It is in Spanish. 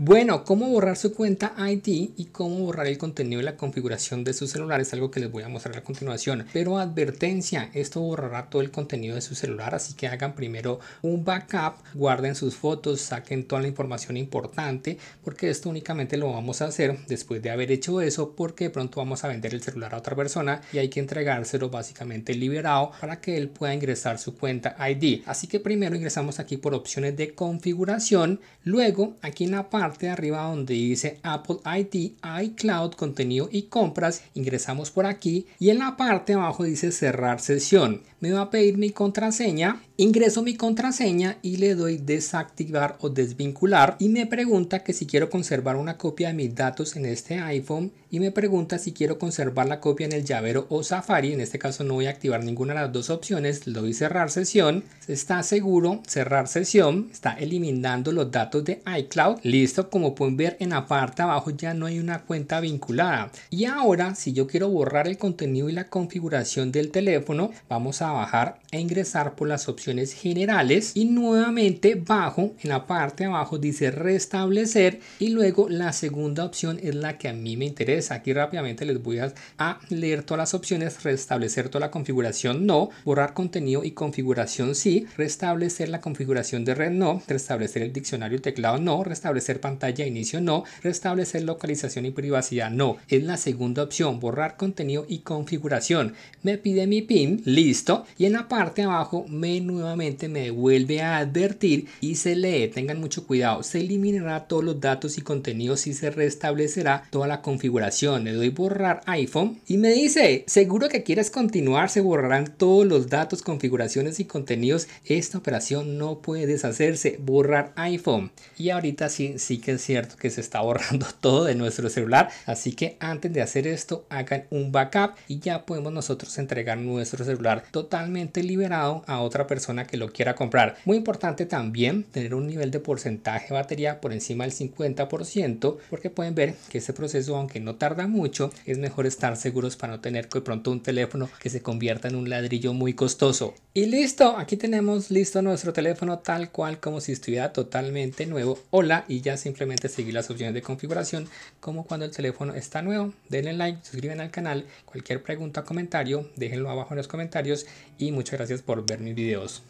Bueno, cómo borrar su cuenta ID y cómo borrar el contenido y la configuración de su celular es algo que les voy a mostrar a continuación. Pero advertencia, esto borrará todo el contenido de su celular, así que hagan primero un backup, guarden sus fotos, saquen toda la información importante, porque esto únicamente lo vamos a hacer después de haber hecho eso, porque de pronto vamos a vender el celular a otra persona y hay que entregárselo básicamente liberado para que él pueda ingresar su cuenta ID. Así que primero ingresamos aquí por opciones de configuración, luego aquí en la parte de arriba donde dice Apple ID, iCloud, contenido y compras, ingresamos por aquí y en la parte de abajo dice cerrar sesión. Me va a pedir mi contraseña, ingreso mi contraseña y le doy desactivar o desvincular y me pregunta que si quiero conservar una copia de mis datos en este iPhone y me pregunta si quiero conservar la copia en el llavero o Safari, en este caso no voy a activar ninguna de las dos opciones, le doy cerrar sesión, está seguro, cerrar sesión, está eliminando los datos de iCloud, listo como pueden ver en la parte abajo ya no hay una cuenta vinculada y ahora si yo quiero borrar el contenido y la configuración del teléfono vamos a bajar e ingresar por las opciones generales y nuevamente bajo en la parte de abajo dice restablecer y luego la segunda opción es la que a mí me interesa aquí rápidamente les voy a, leer todas las opciones restablecer toda la configuración no borrar contenido y configuración sí restablecer la configuración de red no restablecer el diccionario y teclado no restablecer para pantalla inicio no, restablecer localización y privacidad no. Es la segunda opción, borrar contenido y configuración. Me pide mi PIN, listo. Y en la parte de abajo me nuevamente me vuelve a advertir y se lee. Tengan mucho cuidado, se eliminará todos los datos y contenidos y se restablecerá toda la configuración. Le doy borrar iPhone y me dice, seguro que quieres continuar, se borrarán todos los datos, configuraciones y contenidos. Esta operación no puede deshacerse, borrar iPhone. Y ahorita sí, sí que es cierto que se está borrando todo de nuestro celular. Así que antes de hacer esto, hagan un backup y ya podemos nosotros entregar nuestro celular totalmente liberado a otra persona que lo quiera comprar. Muy importante también tener un nivel de porcentaje de batería por encima del 50% porque pueden ver que ese proceso, aunque no tarda mucho, es mejor estar seguros para no tener de pronto un teléfono que se convierta en un ladrillo muy costoso. Y listo, aquí tenemos listo nuestro teléfono tal cual como si estuviera totalmente nuevo. Hola y ya simplemente seguir las opciones de configuración como cuando el teléfono está nuevo. Denle like, suscriban al canal, cualquier pregunta o comentario déjenlo abajo en los comentarios y muchas gracias por ver mis videos.